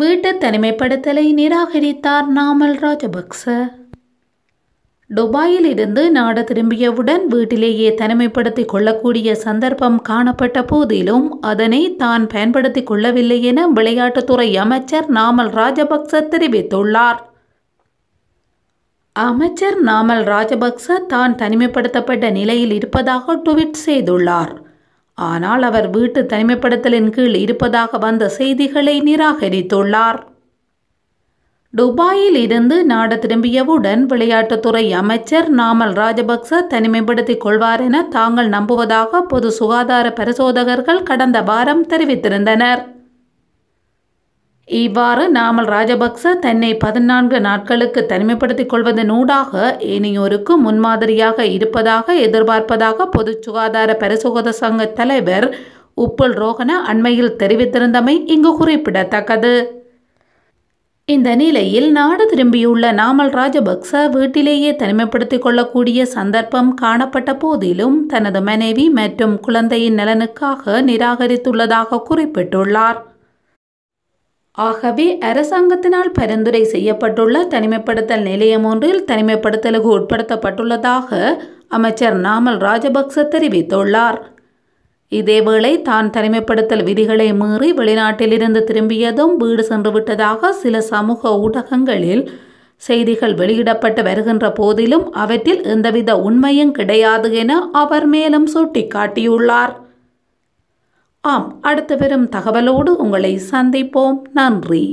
வீட்டு தனிமைப்படுத்தலை நிராகரித்தார் நாமல் ராஜபக்ச டுபாயில் இருந்து நாடு திரும்பியவுடன் வீட்டிலேயே தனிமைப்படுத்திக் கொள்ளக்கூடிய சந்தர்ப்பம் காணப்பட்ட போதிலும் அதனை தான் பயன்படுத்திக் கொள்ளவில்லை என விளையாட்டுத்துறை அமைச்சர் நாமல் ராஜபக்ச தெரிவித்துள்ளார் அமைச்சர் நாமல் ராஜபக்ச தான் தனிமைப்படுத்தப்பட்ட நிலையில் இருப்பதாக ட்வீட் செய்துள்ளார் ஆனால் அவர் வீட்டு தனிமைப்படுத்தலின் கீழ் இருப்பதாக வந்த செய்திகளை நிராகரித்துள்ளார் துபாயில் இருந்து நாடு திரும்பியவுடன் விளையாட்டுத்துறை அமைச்சர் நாமல் ராஜபக்ச தனிமைப்படுத்திக் கொள்வார் என தாங்கள் நம்புவதாக பொது சுகாதார பரிசோதகர்கள் கடந்த வாரம் தெரிவித்திருந்தனர் இவ்வாறு நாமல் ராஜபக்ச தன்னை பதினான்கு நாட்களுக்கு தனிமைப்படுத்திக் கொள்வதனூடாக ஏனையோருக்கு முன்மாதிரியாக இருப்பதாக எதிர்பார்ப்பதாக பொது சுகாதார பரிசுகோத சங்க தலைவர் உப்புல் ரோகன அண்மையில் தெரிவித்திருந்தமை இங்கு குறிப்பிடத்தக்கது இந்த நிலையில் நாடு திரும்பியுள்ள நாமல் ராஜபக்ச வீட்டிலேயே தனிமைப்படுத்திக் கொள்ளக்கூடிய சந்தர்ப்பம் காணப்பட்ட போதிலும் தனது மனைவி மற்றும் குழந்தையின் நலனுக்காக நிராகரித்துள்ளதாக குறிப்பிட்டுள்ளார் ஆகவே அரசாங்கத்தினால் பரிந்துரை செய்யப்பட்டுள்ள தனிமைப்படுத்தல் நிலையம் ஒன்றில் தனிமைப்படுத்தலுக்கு உட்படுத்தப்பட்டுள்ளதாக அமைச்சர் நாமல் ராஜபக்ச தெரிவித்துள்ளார் இதேவேளை தான் தனிமைப்படுத்தல் விதிகளை மீறி வெளிநாட்டிலிருந்து திரும்பியதும் வீடு சென்று விட்டதாக சில சமூக ஊடகங்களில் செய்திகள் வெளியிடப்பட்டு வருகின்ற போதிலும் அவற்றில் எந்தவித உண்மையும் கிடையாது என அவர் மேலும் சுட்டிக்காட்டியுள்ளார் ஆம் அடுத்த பெரும் தகவலோடு உங்களை சந்திப்போம் நன்றி